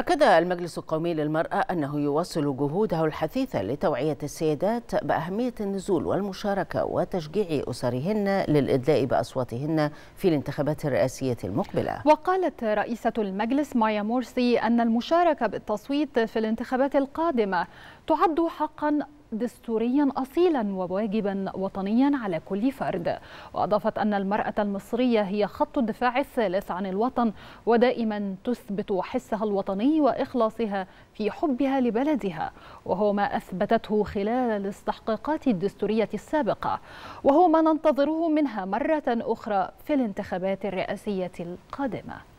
أكد المجلس القومي للمرأة أنه يواصل جهوده الحثيثة لتوعية السيدات بأهمية النزول والمشاركة وتشجيع أسرهن للإدلاء بأصواتهن في الانتخابات الرئاسية المقبلة وقالت رئيسة المجلس مايا مورسي أن المشاركة بالتصويت في الانتخابات القادمة تعد حقا دستوريا أصيلا وواجبا وطنيا على كل فرد وأضافت أن المرأة المصرية هي خط الدفاع الثالث عن الوطن ودائما تثبت حسها الوطني وإخلاصها في حبها لبلدها وهو ما أثبتته خلال الاستحقاقات الدستورية السابقة وهو ما ننتظره منها مرة أخرى في الانتخابات الرئاسية القادمة